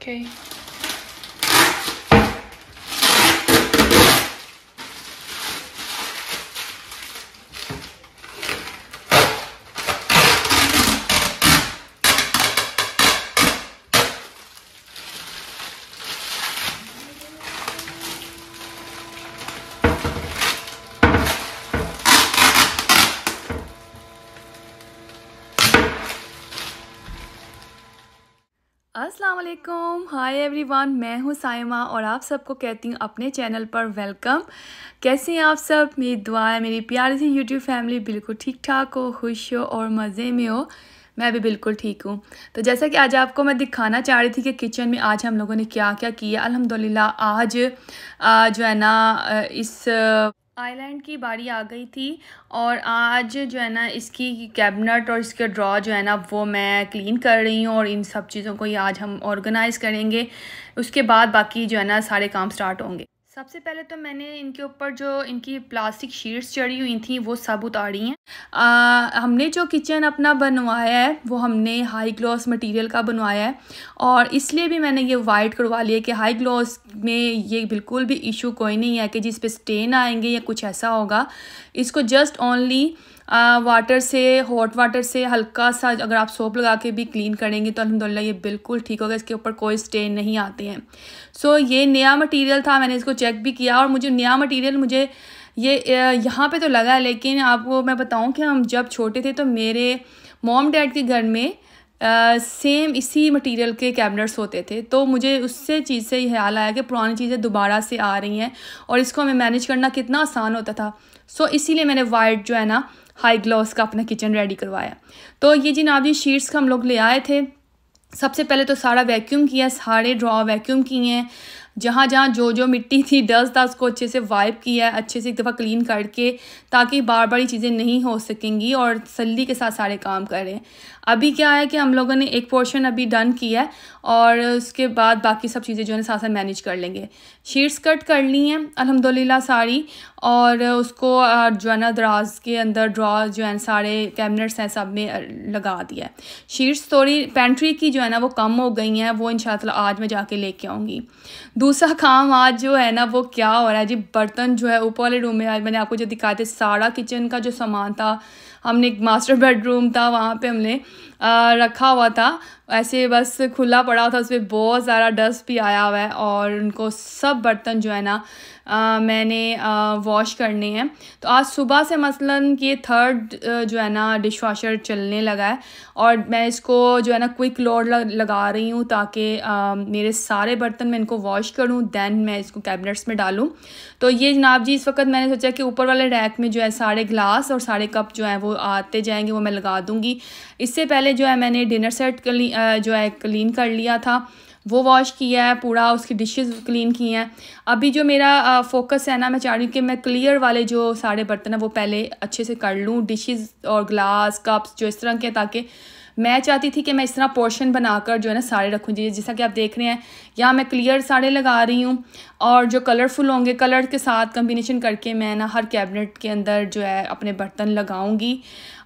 Okay. अस्सलाम वालेकुम hi everyone मैं हूँ साइमा और आप सबको कहती हूँ अपने चैनल पर वेलकम कैसे हैं आप सब मेरी दुआ है मेरी प्यारी सी यूट्यूब फैमिली बिल्कुल ठीक ठाक हो खुश हो और मज़े में हो मैं भी बिल्कुल ठीक हूँ तो जैसा कि आज आपको मैं दिखाना चाह रही थी कि किचन में आज हम लोगों ने क्या क्या किया अलहमदिल्ला आज आ, जो है ना इस आइलैंड की बारी आ गई थी और आज जो है ना इसकी कैबिनेट और इसके ड्रॉ जो है ना वो मैं क्लीन कर रही हूँ और इन सब चीज़ों को ही आज हम ऑर्गेनाइज़ करेंगे उसके बाद बाकी जो है ना सारे काम स्टार्ट होंगे सबसे पहले तो मैंने इनके ऊपर जो इनकी प्लास्टिक शीट्स चढ़ी हुई थी वो सब उतारी हैं हमने जो किचन अपना बनवाया है वो हमने हाई ग्लॉस मटेरियल का बनवाया है और इसलिए भी मैंने ये वाइट करवा लिया कि हाई ग्लॉस में ये बिल्कुल भी इशू कोई नहीं है कि जिस पे स्टेन आएंगे या कुछ ऐसा होगा इसको जस्ट ओनली वाटर से हॉट वाटर से हल्का सा अगर आप सोप लगा के भी क्लीन करेंगे तो अलहमदिल्ला ये बिल्कुल ठीक होगा इसके ऊपर कोई स्टेन नहीं आते हैं सो so, ये नया मटेरियल था मैंने इसको चेक भी किया और मुझे नया मटेरियल मुझे ये यहाँ पे तो लगा है लेकिन आपको मैं बताऊँ कि हम जब छोटे थे तो मेरे मोम डैड के घर में सेम इसी मटेरियल के कैबिनेट्स होते थे तो मुझे उससे चीज़ से ये ख्याल आया कि पुरानी चीज़ें दोबारा से आ रही हैं और इसको हमें मैनेज करना कितना आसान होता था सो so, इसीलिए मैंने वाइट जो है ना हाई ग्लॉस का अपना किचन रेडी करवाया तो ये जनाब जी शीट्स का हम लोग ले आए थे सबसे पहले तो सारा वैक्यूम किया सारे ड्रॉ वैक्यूम किए हैं जहाँ जहाँ जो जो मिट्टी थी डस्ट था उसको अच्छे से वाइप किया है अच्छे से एक दफ़ा क्लीन करके ताकि बार बार ये चीज़ें नहीं हो सकेंगी और सल्ली के साथ सारे काम करें अभी क्या है कि हम लोगों ने एक पोर्शन अभी डन किया है और उसके बाद बाकी सब चीज़ें जो है साथ साथ मैनेज कर लेंगे शीट्स कट कर ली हैं अलहमदिल्ला सारी और उसको जो है ना दराज के अंदर ड्रॉ जो है सारे कैबिनेट्स हैं सब में लगा दिया है शीट्स थोड़ी पेंट्री की जो है ना वो कम हो गई हैं वो इन आज मैं जाके लेके आऊँगी दूसरा काम आज जो है ना वो क्या हो रहा है जी बर्तन जो है ऊपर वाले रूम में आज मैंने आपको जो दिखाया था सारा किचन का जो सामान था हमने एक मास्टर बेडरूम था वहाँ पे हमने रखा हुआ था ऐसे बस खुला पड़ा हुआ था उसमें बहुत सारा डस्ट भी आया हुआ है और उनको सब बर्तन जो है ना आ, मैंने वॉश करने हैं तो आज सुबह से मसलन कि ये थर्ड जो है ना डिश वाशर चलने लगा है और मैं इसको जो है ना क्विक लोड लगा रही हूँ ताकि मेरे सारे बर्तन मैं इनको वॉश करूँ दैन मैं इसको कैबिनेट्स में डालूँ तो ये जनाब जी इस वक्त मैंने सोचा कि ऊपर वाले रैक में जो है सारे ग्लास और सारे कप जो है वो आते जाएंगे वो मैं लगा दूँगी इससे पहले पहले जो है मैंने डिनर सेट जो है क्लीन कर लिया था वो वॉश किया है पूरा उसकी डिशेस क्लीन की हैं अभी जो मेरा फोकस है ना मैं चाह रही हूँ कि मैं क्लियर वाले जो सारे बर्तन हैं वो पहले अच्छे से कर लूँ डिशेस और ग्लास कप्स जो इस तरह के ताकि मैं चाहती थी कि मैं इस तरह पोर्शन बनाकर जो है ना सारे रखूँ जी जैसा कि आप देख रहे हैं यहाँ मैं क्लियर सारे लगा रही हूँ और जो कलरफुल होंगे कलर के साथ कम्बिनेशन करके मैं ना हर कैबिनेट के अंदर जो है अपने बर्तन लगाऊँगी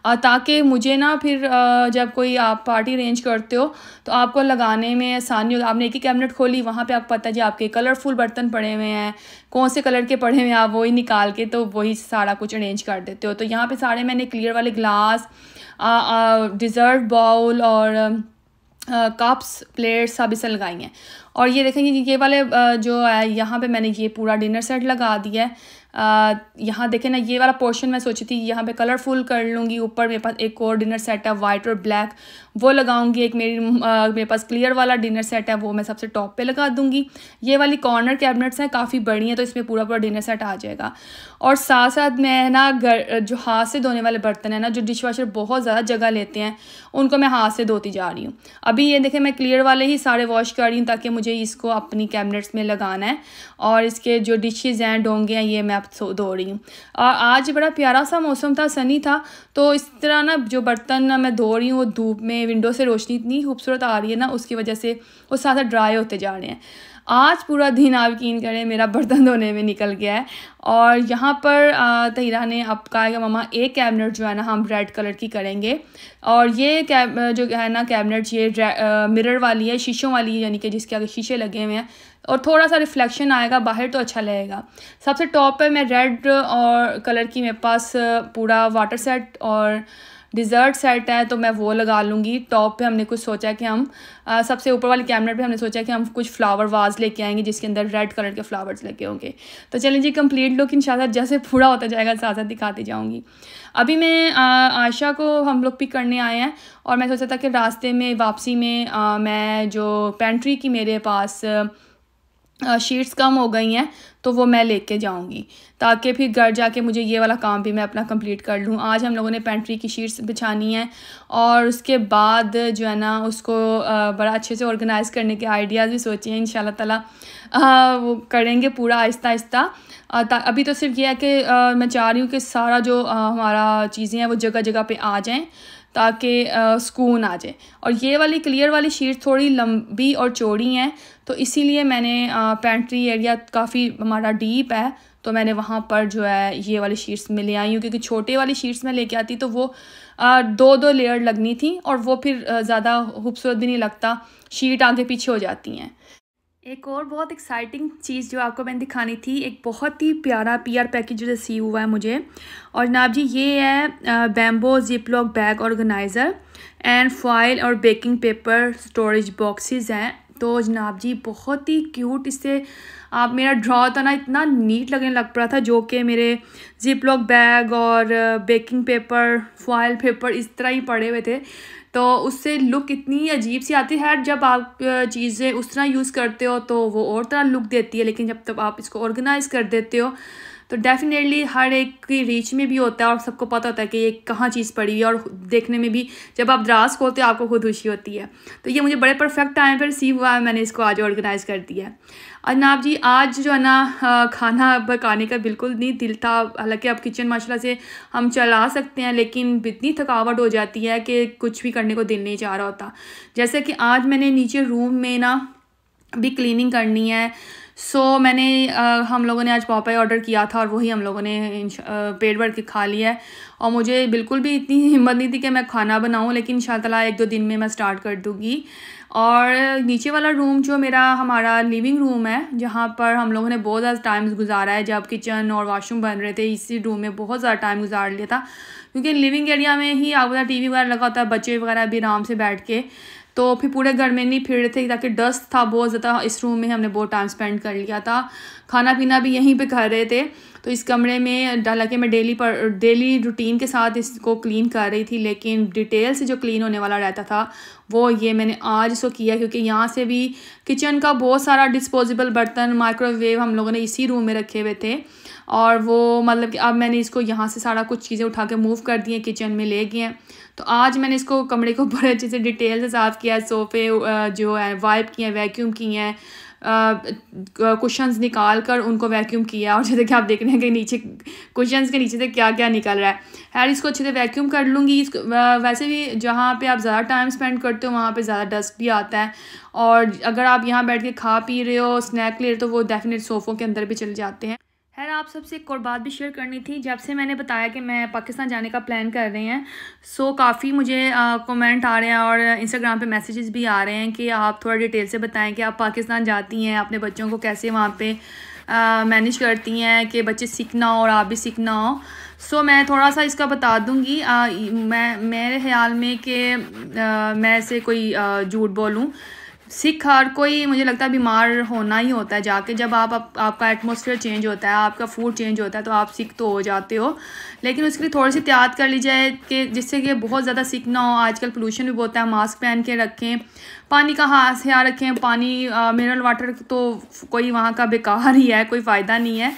ताकि मुझे ना फिर जब कोई आप पार्टी अरेंज करते हो तो आपको लगाने में आसानी होगी आपने एक ही कैबिनेट खोली वहाँ पे आप पता जी आपके कलरफुल बर्तन पड़े हुए हैं कौन से कलर के पड़े हुए हैं आप वही निकाल के तो वही सारा कुछ अरेंज कर देते हो तो यहाँ पे सारे मैंने क्लियर वाले ग्लास डिज़र्व बाउल और कप्स प्लेट्स सब इसे लगाई हैं और ये देखेंगे ये वाले जो है यहाँ पे मैंने ये पूरा डिनर सेट लगा दिया है यहाँ देखें ना ये वाला पोर्शन मैं सोची थी यहाँ पे कलरफुल कर लूँगी ऊपर मेरे पास एक और डिनर सेट है वाइट और ब्लैक वो लगाऊंगी एक मेरी आ, मेरे पास क्लियर वाला डिनर सेट है वो मैं सबसे टॉप पे लगा दूँगी ये वाली कॉर्नर कैबिनेट्स हैं काफ़ी बड़ी हैं तो इसमें पूरा पूरा डिनर सेट आ जाएगा और साथ साथ मैं ना घर जो हाथ से धोने वाले बर्तन है ना जो डिश वाशर बहुत ज़्यादा जगह लेते हैं उनको मैं हाथ से धोती जा रही हूँ अभी ये देखें मैं क्लियर वाले ही सारे वॉश कर रही हूँ ताकि मुझे इसको अपनी कैबिनेट्स में लगाना है और इसके जो डिशेज़ हैं डोंगे हैं ये मैं अब धो रही हूँ और आज बड़ा प्यारा सा मौसम था सनी था तो इस तरह ना जो बर्तन ना मैं धो रही हूँ वो धूप में विंडो से रोशनी इतनी खूबसूरत आ रही है ना उसकी वजह से वो साथ ड्राई होते जा रहे हैं आज पूरा दिन आप यकीन करें मेरा बर्तन धोने में निकल गया है और यहाँ पर तहिरा ने अब कहा कि मामा एक कैबिनेट जो है ना हम रेड कलर की करेंगे और ये कैब जो है ना कैबिनेट ये मिरर वाली है शीशों वाली यानी कि जिसके आगे शीशे लगे हुए हैं और थोड़ा सा रिफ्लेक्शन आएगा बाहर तो अच्छा लगेगा सबसे टॉप पे मैं रेड और कलर की मेरे पास पूरा वाटर सेट और डिज़र्ट सेट है तो मैं वो लगा लूँगी टॉप पे हमने कुछ सोचा कि हम आ, सबसे ऊपर वाले कैबिनेट पे हमने सोचा कि हम कुछ फ्लावर वाज लेके आएंगे जिसके अंदर रेड कलर के फ्लावर्स लगे होंगे तो चलें जी कंप्लीट लुक इन जैसे पूरा होता जाएगा साथ साथ दिखाती जाऊँगी अभी मैं आशा को हम लोग पिक करने आए हैं और मैं सोचा था कि रास्ते में वापसी में आ, मैं जो पेंट्री की मेरे पास शीट्स कम हो गई हैं तो वो मैं लेके जाऊंगी ताकि फिर घर जाके मुझे ये वाला काम भी मैं अपना कंप्लीट कर लूँ आज हम लोगों ने पेंट्री की शीट्स बिछानी है और उसके बाद जो है ना उसको बड़ा अच्छे से ऑर्गेनाइज़ करने के आइडियाज़ भी सोचे हैं इन ताला आ, वो करेंगे पूरा आहिस्ता आहिस्ता अभी तो सिर्फ ये है कि आ, मैं चाह रही हूँ कि सारा जो आ, हमारा चीज़ें हैं वो जगह जगह पर आ जाएँ ताकि सुकून आ जाए और ये वाली क्लियर वाली शीट थोड़ी लंबी और चौड़ी हैं तो इसीलिए मैंने पेंट्री एरिया काफ़ी हमारा डीप है तो मैंने वहाँ पर जो है ये वाली शीट्स में ले आई हूँ क्योंकि छोटे वाली शीट्स में लेके आती तो वो आ, दो दो लेयर लगनी थी और वो फिर ज़्यादा खूबसूरत भी नहीं लगता शीट आगे पीछे हो जाती हैं एक और बहुत एक्साइटिंग चीज़ जो आपको मैंने दिखानी थी एक बहुत ही प्यारा पीआर पैकेज जो रिसीव हुआ है मुझे और जनाब जी ये है bamboo zip lock bag organiser and foil और बेकिंग पेपर स्टोरेज बॉक्सेस हैं तो जनाब जी बहुत ही क्यूट इससे आप मेरा ड्रॉ तो ना इतना नीट लगने लग पड़ा था जो कि मेरे जिप लॉक बैग और बेकिंग पेपर फॉयल पेपर इस तरह ही पड़े हुए थे तो उससे लुक इतनी अजीब सी आती है जब आप चीज़ें उस तरह यूज़ करते हो तो वो और तरह लुक देती है लेकिन जब तक आप इसको ऑर्गेनाइज़ कर देते हो तो डेफ़िनेटली हर एक की रीच में भी होता है और सबको पता होता है कि ये कहाँ चीज़ पड़ी हुई है और देखने में भी जब आप द्रास खोलते हो आपको खुद खुशी होती है तो ये मुझे बड़े परफेक्ट टाइम पर रिसीव हुआ है मैंने इसको आज ऑर्गेनाइज़ कर दिया है अनाब जी आज जो है ना खाना पकाने का बिल्कुल नहीं दिल था हालांकि अब किचन माशाला से हम चला सकते हैं लेकिन इतनी थकावट हो जाती है कि कुछ भी करने को दिल नहीं चाह रहा होता जैसे कि आज मैंने नीचे रूम में ना भी क्लीनिंग करनी है सो so, मैंने आ, हम लोगों ने आज पापाई ऑर्डर किया था और वही हम लोगों ने पेट भर के खा लिया है और मुझे बिल्कुल भी इतनी हिम्मत नहीं थी कि मैं खाना बनाऊँ लेकिन इन एक दो दिन में मैं स्टार्ट कर दूँगी और नीचे वाला रूम जो मेरा हमारा लिविंग रूम है जहाँ पर हम लोगों ने बहुत ज़्यादा टाइम गुजारा है जब किचन और वाशरूम बन रहे थे इसी रूम में बहुत ज़्यादा टाइम गुजार लिया था क्योंकि लिविंग एरिया में ही आप टी वी वगैरह लगा होता है बच्चे वगैरह भी आराम से बैठ के तो फिर पूरे घर में नहीं फिर रहे थे ताकि डस्ट था बहुत ज़्यादा इस रूम में हमने बहुत टाइम स्पेंड कर लिया था खाना पीना भी यहीं पे कर रहे थे तो इस कमरे में हालांकि मैं डेली पर डेली रूटीन के साथ इसको क्लीन कर रही थी लेकिन डिटेल से जो क्लीन होने वाला रहता था वो ये मैंने आज इसको किया क्योंकि यहाँ से भी किचन का बहुत सारा डिस्पोजेबल बर्तन माइक्रोवेव हम लोगों ने इसी रूम में रखे हुए थे और वो मतलब कि अब मैंने इसको यहाँ से सारा कुछ चीज़ें उठा के मूव कर दी हैं किचन में ले गए हैं तो आज मैंने इसको कमरे को बड़े अच्छे से डिटेल से साफ़ किया सोफ़े जो है वाइप किए हैं वैक्यूम किए हैं कुशंस निकाल कर उनको वैक्यूम किया और जैसे कि आप देख रहे हैं कि नीचे कुशंस के नीचे से क्या क्या निकल रहा है खैर इसको अच्छे से वैक्यूम कर लूँगी इस वैसे भी जहाँ पे आप ज़्यादा टाइम स्पेंड करते हो वहाँ पे ज़्यादा डस्ट भी आता है और अगर आप यहाँ बैठ के खा पी रहे हो स्नैक ले रहे हो तो वो डेफिनेट सोफ़ों के अंदर भी चले जाते हैं खैर आप सबसे एक और बात भी शेयर करनी थी जब से मैंने बताया कि मैं पाकिस्तान जाने का प्लान कर रहे हैं सो काफ़ी मुझे कमेंट आ रहे हैं और इंस्टाग्राम पे मैसेजेस भी आ रहे हैं कि आप थोड़ा डिटेल से बताएं कि आप पाकिस्तान जाती हैं अपने बच्चों को कैसे वहाँ पे मैनेज करती हैं कि बच्चे सीखना हो और आप भी सीखना हो सो मैं थोड़ा सा इसका बता दूँगी मैं मेरे ख्याल में कि मैं से कोई झूठ बोलूँ सिख हर कोई मुझे लगता है बीमार होना ही होता है जाके जब आप, आप आपका एटमोसफियर चेंज होता है आपका फूड चेंज होता है तो आप सिख तो हो जाते हो लेकिन उसके लिए थोड़ी सी एहतियात कर ली जाए कि जिससे कि बहुत ज़्यादा सिख ना हो आजकल पोलूशन भी बहुत है मास्क पहन के रखें पानी का हाँ यहाँ रखें पानी मिनरल वाटर तो कोई वहाँ का बेकार ही है कोई फ़ायदा नहीं है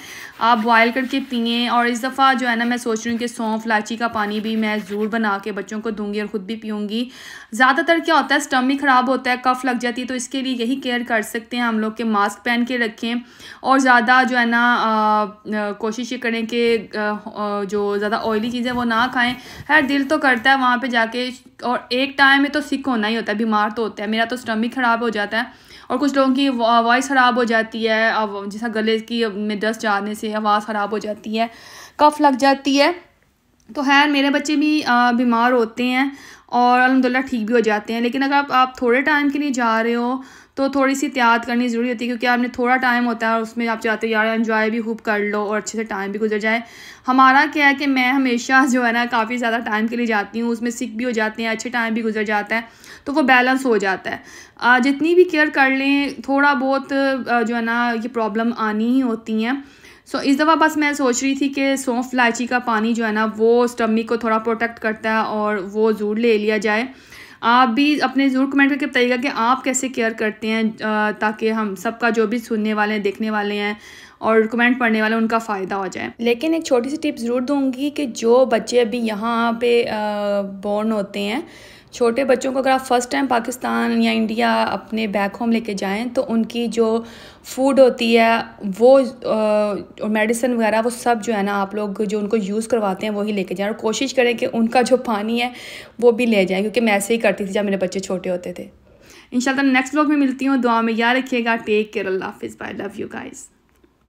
आप बॉयल करके पिए और इस दफ़ा जो है ना मैं सोच रही हूँ कि सौंफ लाची का पानी भी मैं ज़रूर बना के बच्चों को दूंगी और ख़ुद भी पीऊँगी ज़्यादातर क्या होता है स्टमिक ख़राब होता है कफ़ लग जाती है तो इसके लिए यही केयर कर सकते हैं हम लोग के मास्क पहन के रखें और ज़्यादा जो है ना कोशिश ये करें कि जो ज़्यादा ऑयली चीज़ें वो ना खाएँ हर दिल तो करता है वहाँ पर जाके और एक टाइम में तो सिक होना ही होता है बीमार तो होता है मेरा तो स्टमक ख़राब हो जाता है और कुछ लोगों की वॉइस ख़राब हो जाती है जैसा गले की में डस्ट जाने से आवाज़ ख़राब हो जाती है कफ लग जाती है तो खैर मेरे बच्चे भी बीमार होते हैं और अलहमदिल्ला ठीक भी हो जाते हैं लेकिन अगर आप, आप थोड़े टाइम के लिए जा रहे हो तो थोड़ी सी तैयार करनी ज़रूरी होती है क्योंकि आपने थोड़ा टाइम होता है और उसमें आप चाहते हो यार इन्जॉय भी खूब कर लो और अच्छे से टाइम भी गुजर जाए हमारा क्या है कि मैं हमेशा जो है ना काफ़ी ज़्यादा टाइम के लिए जाती हूँ उसमें सिक भी हो जाते हैं अच्छे टाइम भी गुजर जाता है तो वो बैलेंस हो जाता है जितनी भी केयर कर लें थोड़ा बहुत जो है ना ये प्रॉब्लम आनी ही होती हैं सो so, इस दफ़ा बस मैं सोच रही थी कि सौंफ इलायची का पानी जो है ना वो स्टमिक को थोड़ा प्रोटेक्ट करता है और वो ज़रूर ले लिया जाए आप भी अपने ज़रूर कमेंट करके बताइएगा कि आप कैसे केयर करते हैं ताकि हम सबका जो भी सुनने वाले हैं देखने वाले हैं और कमेंट पढ़ने वाले उनका फ़ायदा हो जाए लेकिन एक छोटी सी टिप ज़रूर दूंगी कि जो बच्चे अभी यहाँ पे बोर्न होते हैं छोटे बच्चों को अगर आप फ़र्स्ट टाइम पाकिस्तान या इंडिया अपने बैक होम लेके जाएं तो उनकी जो फूड होती है वो और मेडिसिन वगैरह वो सब जो है ना आप लोग जो उनको यूज़ करवाते हैं वही लेके जाएं और कोशिश करें कि उनका जो पानी है वो भी ले जाएं क्योंकि मैं ऐसे ही करती थी जब मेरे बच्चे छोटे होते थे इन नेक्स्ट ब्लॉग में मिलती हूँ दुआ में याद रखिएगा टेक केयर अल्लाह हाफिज़ बाय लव यू गाइज़